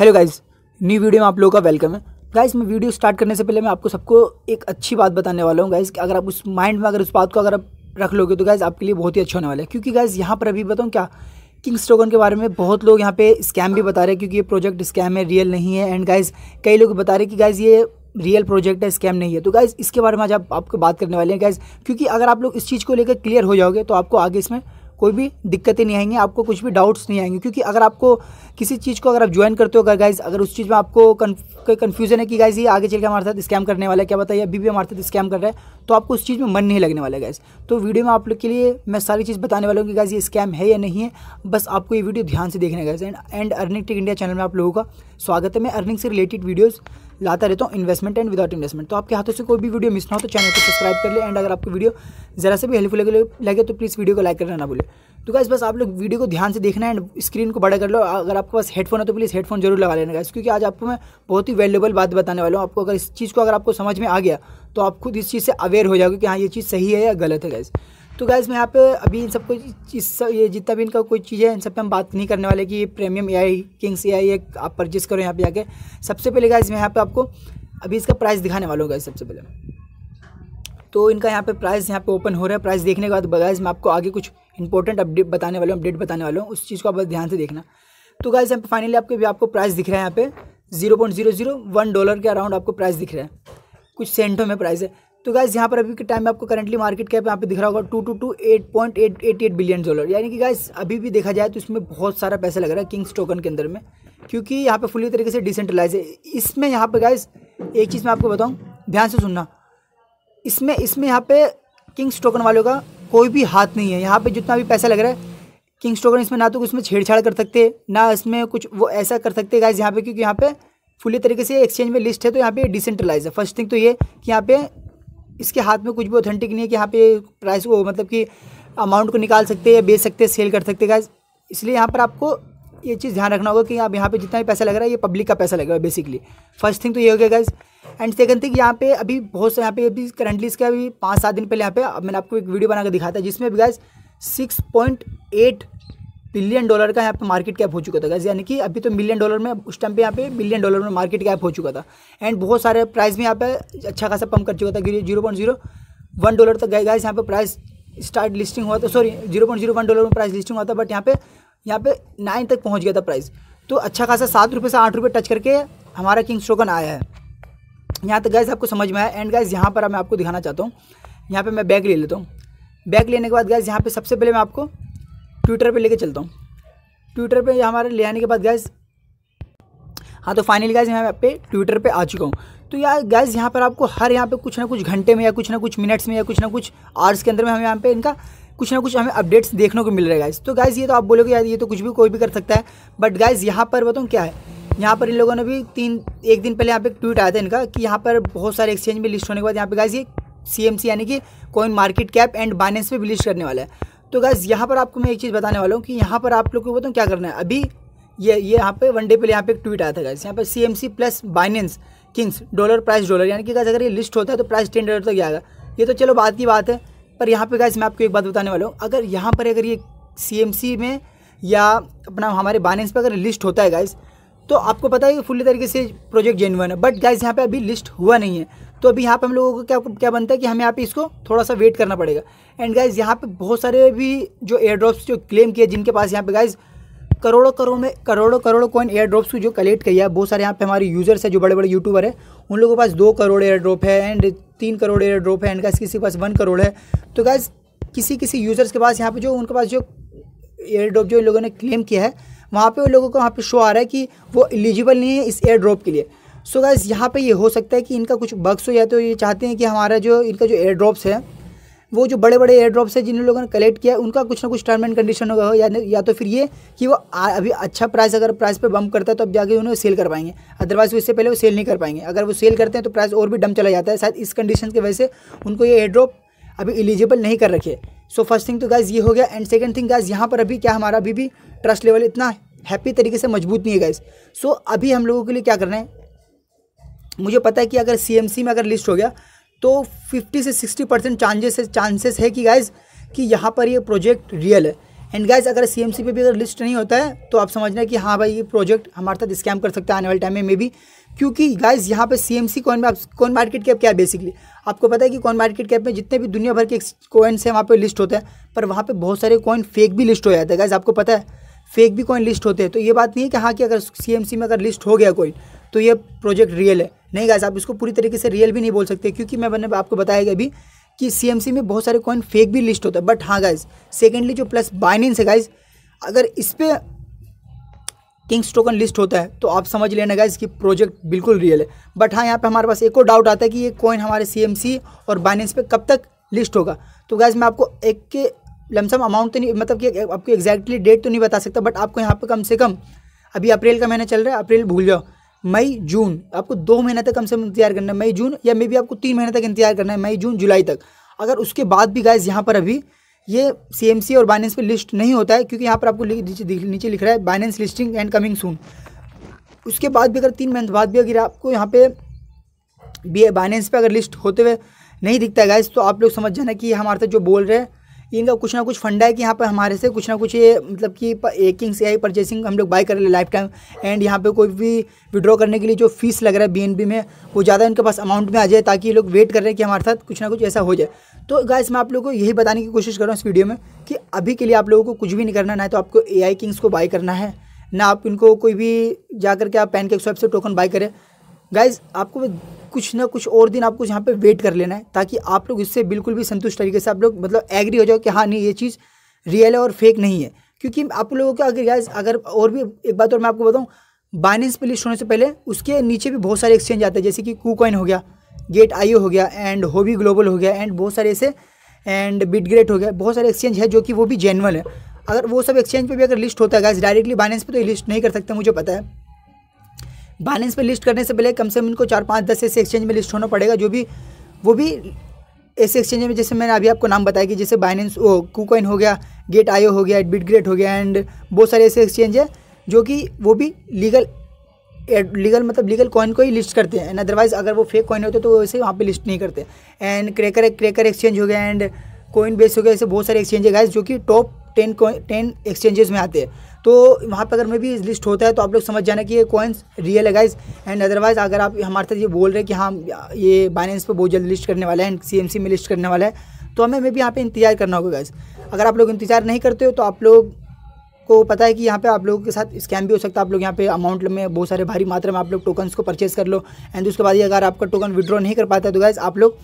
hello guys new video में आप लोगों का वेलकम है गाइज मैं वीडियो स्टार्ट करने से पहले मैं आपको सबको एक अच्छी बात बताने वाला हूँ गाइज अगर आप उस माइंड में अगर उस बात को अगर आप रख लोगे तो गाइज आपके लिए बहुत ही अच्छा होने वाला है क्योंकि गाइज यहाँ पर अभी बताऊँ क्या किंग्स टोकन के बारे में बहुत लोग यहाँ पे स्कैम भी बता रहे हैं क्योंकि ये प्रोजेक्ट स्कैम है रियल नहीं है एंड गाइज कई लोग बता रहे हैं कि गाइज ये रियल प्रोजेक्ट है स्कैम नहीं है तो गाइज इसके बारे में आज आपको बात करने वाले हैं गाइज क्योंकि अगर आप लोग इस चीज़ को लेकर क्लियर हो जाओगे तो आपको आगे इसमें कोई भी दिक्कतें नहीं आएंगी आपको कुछ भी डाउट्स नहीं आएंगे क्योंकि अगर आपको किसी चीज़ को अगर आप ज्वाइन करते हो अगर गाइज अगर उस चीज़ में आपको कोई कन्फ्यूजन है कि गाइज ये आगे चल के हमारे साथ स्कैम करने वाला है क्या बताइए अभी भी हमारे साथ स्कैम कर रहा है तो आपको उस चीज़ में मन नहीं लगने वाला है गाइज तो वीडियो में आप लोग के लिए मैं सारी चीज़ बताने वाला हूँ कि गाइज ये स्कैम है या नहीं है बस आपको ये वीडियो ध्यान से देखने guys and and earning tech India channel में आप लोगों का स्वागत है मैं अर्निंग से रिलेटेड वीडियोज़ लाता रहता हूँ इन्वेस्टमेंट एंड विदाउट इन्वेस्टमेंट तो आपके हाथों से कोई भी वीडियो मिस ना हो तो चैनल को सब्सक्राइब कर ले एंड अगर आपको वीडियो ज़रा से भी हेल्पफुल लगे तो प्लीज़ वीडियो को लाइक करना ना भूलें तो गाइस बस आप लोग वीडियो को ध्यान से देखना एंड स्क्रीन को बड़ा कर लो अगर आपके पास हेडफोन है तो प्लीज़ हेडफोन जरूर लगा लेना गाइस क्योंकि आज आपको मैं बहुत ही वैल्यूबल बात बताने वाला हूँ आपको अगर इस चीज़ को अगर आपको समझ में आ गया तो आप खुद इस चीज़ से अवेयर हो जाओगे कि हाँ ये चीज़ सही है या गलत है गैस तो गैस मैं यहाँ पे अभी इन सबको इस सब ये जितना भी इनका कोई चीज़ है इन सब पे हम बात नहीं करने वाले कि ये premium A I Kings A आई आप परचेस करो यहाँ पे जाके सबसे पहले गैस मैं यहाँ पे आपको अभी इसका प्राइस दिखाने वाला हूँ गैस सबसे पहले तो इनका यहाँ पे प्राइस यहाँ पे ओपन हो रहा है प्राइस देखने के बाद गैस मैं आपको आगे कुछ इंपॉर्टेंट अपडेट बताने वाले अपडेट बताने वाले हूँ उस चीज़ को आप ध्यान से देखना तो गाइज यहाँ पर फाइनली आपके भी आपको प्राइस दिख रहा है यहाँ पे zero point zero zero one dollar के अराउंड आपको प्राइस दिख रहा है कुछ सेंटों में प्राइस है तो गाइज यहाँ पर अभी के टाइम में आपको करंटली मार्केट कैप यहाँ पे दिख रहा होगा two two two eight point eight eight eight billion dollar यानी कि गाइज अभी भी देखा जाए तो इसमें बहुत सारा पैसा लग रहा है किंग्स टोकन के अंदर में क्योंकि यहाँ पर फुली तरीके से डिसेंट्रलाइज है इसमें यहाँ पर गाइज एक चीज़ मैं आपको बताऊँ ध्यान से सुनना इसमें इसमें यहाँ पे किंग्स टोकन वालों का कोई भी हाथ नहीं है यहाँ पे जितना भी पैसा लग रहा है किंग्स टोकन इसमें ना तो उसमें छेड़छाड़ कर सकते ना इसमें कुछ वो ऐसा कर सकते गाइज यहाँ पे क्योंकि यहाँ पे फुली तरीके से एक्सचेंज में लिस्ट है तो यहाँ पे डिसेंट्रलाइज है फर्स्ट थिंग तो ये कि यहाँ पे इसके हाथ में कुछ भी ऑथेंटिक नहीं है कि यहाँ पे प्राइस को मतलब कि अमाउंट को निकाल सकते हैं बेच सकते सेल कर सकते गाइज इसलिए यहाँ पर आपको ये चीज़ ध्यान रखना होगा कि आप यहाँ पे जितना भी पैसा लग रहा है ये पब्लिक का पैसा लग रहा है बेसिकली फर्स्ट थिंग तो ये हो गया गाइज एंड सेकंड थिंग यहाँ पे अभी बहुत से यहाँ पे अभी करंटली इसके अभी पाँच सात दिन पहले यहाँ पे मैंने आपको एक वीडियो बनाकर दिखाया था जिसमें भी guys six point eight billion dollar का यहाँ पे मार्केट कैप हो चुका था गैस यानी कि अभी तो मिलियन डॉलर में उस टाइम पे यहाँ पे बिलियन डॉलर में मार्केट कैप हो चुका था एंड बहुत सारे प्राइस भी यहाँ पे अच्छा खासा पंप कर चुका था zero point zero one dollar तक गए गाइज यहाँ पे प्राइस स्टार्ट लिस्टिंग हुआ था sorry zero point zero one dollar में प्राइस लिस्टिंग हुआ था बट यहाँ पे यहाँ पे नाइन तक पहुँच गया था प्राइस तो अच्छा खासा सात रुपये से आठ रुपये टच करके हमारा किंग्स टोकन आया है यहाँ तक गैस आपको समझ में आया एंड गैस यहाँ पर मैं आपको दिखाना चाहता हूँ यहाँ पर मैं बैग ले लेता हूँ बैग लेने के बाद गैस यहाँ पर सबसे पहले मैं आपको ट्विटर पर लेके चलता हूँ ट्विटर पर हमारे ले आने के बाद गैस हाँ तो फाइनली गैस यहाँ पे ट्विटर पे आ चुका हूँ तो यार गैस यहाँ पर आपको हर यहाँ पे कुछ ना कुछ घंटे में या कुछ ना कुछ मिनट्स में या कुछ ना कुछ आवर्स के अंदर में हम यहाँ पे इनका कुछ ना कुछ हमें अपडेट्स देखने को मिल रहा है गाइज तो गाइज ये तो आप बोलोगे यार ये तो कुछ भी कोई भी कर सकता है बट गाइज यहाँ पर बताऊँ क्या है यहाँ पर इन लोगों ने भी तीन एक दिन पहले यहाँ पे ट्वीट आया था इनका कि यहाँ पर बहुत सारे एक्सचेंज में लिस्ट होने के बाद यहाँ पे गाइज ये सी एम सी यानी कि coin market cap and Binance पे भी लिस्ट करने वाला है तो गाइज यहाँ पर आपको मैं एक चीज़ बताने वाला हूँ कि यहाँ पर आप लोग को बताऊँ क्या करना है अभी ये ये यहाँ पे वन डे पहले यहाँ पे एक ट्वीट आया था गाइज यहाँ पर C M C plus Binance kings dollar price dollar यानी कि गाइज अगर ये लिस्ट होता है तो प्राइस टेन डॉलर तक जाएगा ये तो चलो बात की बात है पर यहाँ पे गाइस मैं आपको एक बात बताने वाला हूँ अगर यहाँ पर अगर ये सी में या अपना हमारे बाइनेंस पर अगर लिस्ट होता है गाइस तो आपको पता है कि फुल्ली तरीके से प्रोजेक्ट जेनवन है बट गाइज यहाँ पे अभी लिस्ट हुआ नहीं है तो अभी यहाँ पर हम लोगों को क्या क्या बनता है कि हमें यहाँ पे इसको थोड़ा सा वेट करना पड़ेगा एंड गाइज यहाँ पर बहुत सारे भी जो एयर ड्रॉप्स जो क्लेम किए जिनके पास यहाँ पे गाइज करोड़ों करोड़ में करोड़ों करोड़ों कॉइन एयर ड्रॉप्स जो कलेक्ट किया है बहुत सारे यहाँ पे हमारे यूज़र्स हैं जो बड़े बड़े यूट्यूबर हैं उन लोगों के पास दो करोड़ एयर ड्रॉप है एंड तीन करोड़ एयर ड्रॉप है एंड गैस किसी के पास वन करोड़ है तो गैस किसी किसी यूज़र्स के पास यहाँ पे जो उनके पास जो एयर ड्रॉप जो लोगों ने क्लेम किया है वहाँ पे उन लोगों को वहाँ पे शो आ रहा है कि वो एलिजिबल नहीं है इस एयर ड्रॉप के लिए सो so गैस यहाँ पे ये हो सकता है कि इनका कुछ बक्स हो या तो ये चाहते हैं कि हमारा जो इनका जो एयर ड्रॉप्स है वो जो बड़े बड़े एयर ड्रॉप्स है जिन लोगों ने कलेक्ट किया उनका कुछ ना कुछ टर्म एंड कंडीशन होगा या या तो फिर ये कि वो आ, अभी अच्छा प्राइस अगर प्राइस पर बम करता है तो अब जाके उन्हें सेल कर पाएंगे अदरवाइज उससे पहले वो सेल नहीं कर पाएंगे अगर वो सेल करते हैं तो प्राइस और भी डम चला जाता है शायद इस कंडीशन की वजह से उनको ये एयर ड्रॉप अभी एलिजिबल नहीं कर रखे सो फर्स्ट थिंग तो गाइज ये हो गया एंड सेकंड थिंग गाइज यहाँ पर अभी क्या हमारा अभी भी ट्रस्ट लेवल इतना हैप्पी तरीके से मजबूत नहीं है गाइज सो अभी हम लोगों के लिए क्या करना है मुझे पता है कि अगर सी में अगर लिस्ट हो गया तो 50 से 60 परसेंट चांसेस चांसेस है कि गाइज कि यहाँ पर ये यह प्रोजेक्ट रियल है एंड गाइज अगर सीएमसी पे भी अगर लिस्ट नहीं होता है तो आप समझना कि हाँ भाई ये प्रोजेक्ट हमारे साथ स्कैम कर सकता है आने वाले टाइम में मे भी क्योंकि गाइज यहाँ पे सी कॉइन में आप कॉइन मार्केट कैप क्या है बेसिकली आपको पता है कि कौन मार्केट कैप में जितने भी दुनिया भर के कॉइन्स हैं वहाँ पर लिस्ट होते हैं पर वहाँ पर बहुत सारे कॉइन फेक भी लिस्ट हो जाते हैं गाइज आपको पता है फेक भी कॉइन लिस्ट होते हैं तो ये बात नहीं है कि हाँ कि अगर सी में अगर लिस्ट हो गया कॉइन तो ये प्रोजेक्ट रियल है नहीं गाइस आप इसको पूरी तरीके से रियल भी नहीं बोल सकते क्योंकि मैं मैंने आपको बताया गया अभी कि सी में बहुत सारे कॉइन फेक भी लिस्ट होता हाँ, है बट हाँ गाइज सेकेंडली जो प्लस बाइनेंस है गाइज अगर इस पर किंग्स टोकन लिस्ट होता है तो आप समझ लेना गाइज कि प्रोजेक्ट बिल्कुल रियल है बट हाँ यहाँ पे हमारे पास एक और डाउट आता है कि ये कॉइन हमारे सी और बाइनेंस पे कब तक लिस्ट होगा तो गाइज मैं आपको एक के लमसम अमाउंट तो नहीं मतलब कि आपको एग्जैक्टली डेट तो नहीं बता सकता बट आपको यहाँ पर कम से कम अभी अप्रैल का महीना चल रहा है अप्रैल भूल जाओ मई जून आपको दो महीने तक कम से कम इंतजार करना है मई जून या मे बी आपको तीन महीने तक इंतजार करना है मई जून जुलाई तक अगर उसके बाद भी गाइज यहाँ पर अभी ये सी और बाइनेंस पे लिस्ट नहीं होता है क्योंकि यहाँ पर आपको नीचे लिख रहा है Binance listing and coming soon उसके बाद भी अगर तीन महीने बाद भी अगर आपको यहाँ पे बी बाइनेंस पे अगर लिस्ट होते हुए नहीं दिखता है गाइज तो आप लोग समझ जाना कि हमारे साथ जो बोल रहे हैं इनका कुछ ना कुछ फंडा है कि यहाँ पर हमारे से कुछ ना कुछ ये मतलब कि किंग से आई परचेसिंग हम लोग बाय कर ले लाइफ टाइम एंड यहाँ पर कोई भी विड्रॉ करने के लिए जो फीस लग रहा है बी में वो ज़्यादा इनके पास अमाउंट में आ जाए ताकि ये लोग वेट कर रहे हैं कि हमारे साथ कुछ ना कुछ ऐसा हो जाए तो गाइस मैं आप लोगों को यही बताने की कोशिश कर रहा हूँ इस वीडियो में कि अभी के लिए आप लोगों को कुछ भी नहीं करना ना तो आपको ए किंग्स को बाई करना है ना आप इनको कोई भी जा करके आप पैन के स्वैप से टोकन बाई करें गाइज आपको कुछ ना कुछ और दिन आपको यहाँ पे वेट कर लेना है ताकि आप लोग इससे बिल्कुल भी संतुष्ट तरीके से आप लोग मतलब एग्री हो जाओ कि हाँ नहीं ये चीज़ रियल है और फेक नहीं है क्योंकि आप लोगों का अगर गाइज अगर और भी एक बात और मैं आपको बताऊँ बाइनेंस पे लिस्ट होने से पहले उसके नीचे भी बहुत सारे एक्सचेंज आते हैं जैसे कि कू कॉइन हो गया गेट आई हो गया एंड होबी ग्लोबल हो गया एंड बहुत सारे ऐसे एंड बिटग्रेट हो गया बहुत सारे एक्सचेंज है जो कि वो भी जेनवल है अगर वो सब एक्सचेंज पे भी अगर लिस्ट होता है गाइज डायरेक्टली बाइनेंस पे तो ये लिस्ट नहीं कर सकते मुझे पता है बाइनेंस में लिस्ट करने से पहले कम से कम इनको चार पाँच दस ऐसे एक्सचेंज में लिस्ट होना पड़ेगा जो भी वो भी ऐसे एक्सचेंज में जैसे मैंने अभी आपको नाम बताया कि जैसे बाइनेंस ओ कूकॉइन हो गया गेट आयो हो गया ग्रेट हो गया एंड बहुत सारे ऐसे एक्सचेंज है जो कि वो भी लीगल लीगल मतलब लीगल कॉइन को ही लिस्ट करते हैं एंड अदरवाइज़ अगर वो फेक कॉइन होते तो वो ऐसे वहाँ पर लिस्ट नहीं करते एंड क्रेकर क्रेकर एक्सचेंज हो गया एंड कोइन बेस हो गया ऐसे बहुत सारे एक्सचेंज है गाइज जो कि टॉप टेन टेन एक्सचेंजेस में आते हैं तो वहाँ पर अगर मैं भी लिस्ट होता है तो आप लोग समझ जाना कि ये कॉइन्स रियल है गाइज एंड अदरवाइज़ अगर आप हमारे साथ ये बोल रहे हैं कि हाँ ये बाइनेंस पर बहुत जल्द लिस्ट करने वाला है एंड सी में लिस्ट करने वाला है तो हमें मे भी यहाँ पर इंतजार करना होगा गाइज अगर आप लोग इंतजार नहीं करते हो तो आप लोग को पता है कि यहाँ पे आप लोगों के साथ स्कैम भी हो सकता है आप लोग यहाँ पे अमाउंट में बहुत सारे भारी मात्रा में आप लोग टोकन्स को परचेज कर लो एंड उसके बाद अगर आपका टोकन विड्रॉ नहीं कर पाता है तो गैस आप लोग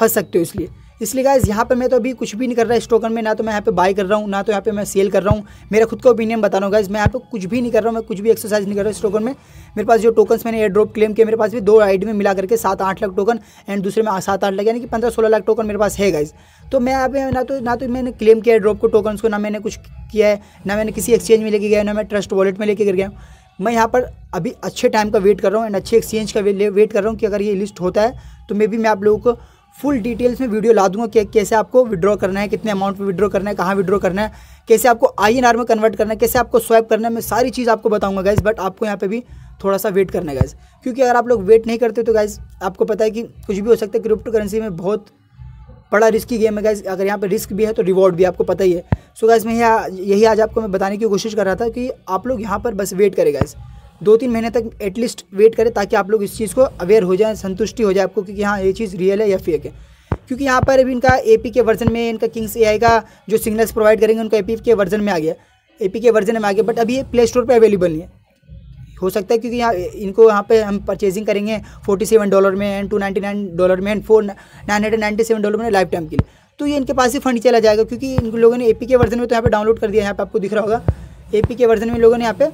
फंस सकते हो इसलिए इसलिए गाइज यहाँ पर मैं तो अभी कुछ भी नहीं कर रहा इस टोकन में ना तो मैं यहाँ पे बाय कर रहा हूँ ना तो यहाँ पे मैं सेल कर रहा हूँ मेरा खुद का ओपिनियन बता रहा हूँ गाइज मैं यहाँ पे कुछ भी नहीं कर रहा हूँ मैं कुछ भी एक्सरसाइज नहीं कर रहा हूँ इस टोकन में मेरे पास जो टोकन मैंने एयर ड्रॉप क्लेम किया मेरे पास भी दो आई में मिला करके सात आठ लाख टोकन एंड दूसरे में सात आठ लाख यानी कि पंद्रह सोलह लाख टोकन मेरे पास है गाइज तो मैं यहाँ पे ना तो ना तो मैंने क्लेम किया ड्रॉप को टोकन को ना मैंने कुछ किया है ना मैंने किसी एक्सचेंज में लेके गया ना मैं ट्रस्ट वॉलेट में लेके गया हूँ मैं यहाँ पर अभी अच्छे टाइम का वेट कर रहा हूँ एंड अच्छे एक्सचेंज का वेट कर रहा हूँ कि अगर ये लिस्ट होता है तो मे भी मैं आप लोगों को फुल डिटेल्स में वीडियो ला दूंगा कि कैसे आपको विड्रॉ करना है कितने अमाउंट पर विड्रॉ करना है कहाँ विड्रॉ करना है कैसे आपको आई में कन्वर्ट करना है कैसे आपको स्वैप करना है मैं सारी चीज़ आपको बताऊंगा गाइज बट आपको यहाँ पे भी थोड़ा सा वेट करना है गाइज क्योंकि अगर आप लोग वेट नहीं करते तो गाइज आपको पता है कि कुछ भी हो सकता है क्रिप्टो करेंसी में बहुत बड़ा रिस्की गेम है गाइज अगर यहाँ पर रिस्क भी है तो रिवॉर्ड भी आपको पता ही है सो गाइज मैं यही आज आपको मैं बताने की कोशिश कर रहा था कि आप लोग यहाँ पर बस वेट करें गाइज़ दो तीन महीने तक एटलीस्ट वेट करें ताकि आप लोग इस चीज़ को अवेयर हो जाए संतुष्टि हो जाए आपको क्योंकि हाँ ये चीज़ रियल है या फेक है क्योंकि यहाँ पर अभी इनका ए के वर्जन में इनका किंग्स ए का जो सिग्नल्स प्रोवाइड करेंगे उनका ए के वर्जन में आ गया ए के वर्जन में आ गया बट अभी ये प्ले स्टोर पर अवेलेबल नहीं है हो सकता है क्योंकि यहाँ इनको यहाँ पे हम परचेजिंग करेंगे 47 डॉलर में एंड 299 डॉलर में एंड फोर नाइन डॉलर में लाइफ टाइम के लिए तो ये इनके पास ही फंड चला जाएगा क्योंकि इन लोगों ने ए के वर्जन में तो यहाँ पे डाउनलोड कर दिया यहाँ पे आपको दिख रहा होगा ए के वर्जन में लोगों ने यहाँ पे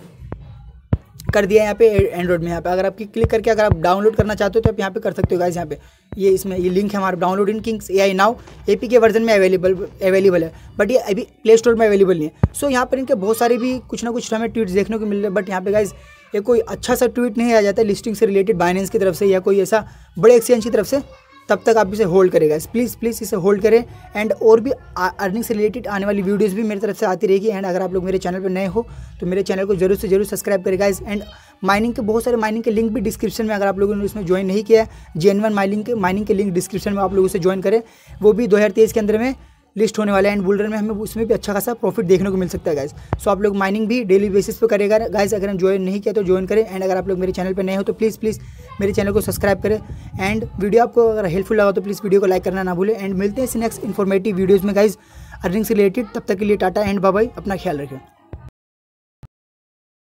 कर दिया है यहाँ पे एंड्रॉइड में यहाँ पे अगर आपकी क्लिक करके अगर आप डाउनलोड करना चाहते हो तो आप यहाँ पे कर सकते हो गाइज यहाँ पे ये इसमें ये लिंक है हमारा download in kings A I now A K version में अवेलेबल अवेलेबल है बट ये अभी प्ले स्टोर में अवेलेबल नहीं है सो यहाँ पर इनके बहुत सारे भी कुछ ना कुछ हमें ट्वीट देखने को मिल रहे हैं बट यहाँ पे गाइज ये कोई अच्छा सा ट्वीट नहीं आ जाता लिस्टिंग से रिलेटेड बाइनेंस की तरफ से या कोई ऐसा बड़े एक्सचेंज की तरफ से तब तक आप इसे होल्ड करेगा प्लीज़ प्लीज़ इसे होल्ड करें एंड और भी अर्निंग से रिलेटेड आने वाली वीडियोस भी मेरी तरफ से आती रहेगी एंड अगर आप लोग मेरे चैनल पर नए हो तो मेरे चैनल को जरूर से जरूर सब्सक्राइब करेगा इस एंड माइनिंग के बहुत सारे माइनिंग के लिंक भी डिस्क्रिप्शन में अगर आप लोगों ने इसमें ज्वाइन नहीं किया है माइनिंग के माइनिंग के लिंक डिस्क्रिप्शन में आप लोग उसे ज्वाइन करें वो भी दो के अंदर में लिस्ट होने वाला है एंड बुलरन में हमें उसमें भी अच्छा खासा प्रॉफिट देखने को मिल सकता है गाइस सो आप लोग माइनिंग भी डेली बेसिस पर करेगा गाइस अगर हम ज्वाइन नहीं किया तो ज्वाइन करें एंड अगर आप लोग मेरे चैनल पर नए हो तो प्लीज़ प्लीज़ मेरे चैनल को सब्सक्राइब करें एंड वीडियो आपको अगर हेल्पफुल लगा तो प्लीज़ वीडियो को लाइक करना ना भूलें एंड मिलते हैं इस नेक्स्ट इन्फॉर्मेटिव वीडियोज़ में गाइज़ अर्निंग से रिलेटेड तब तक के लिए टाटा एंड बाबाई अपना ख्याल रखें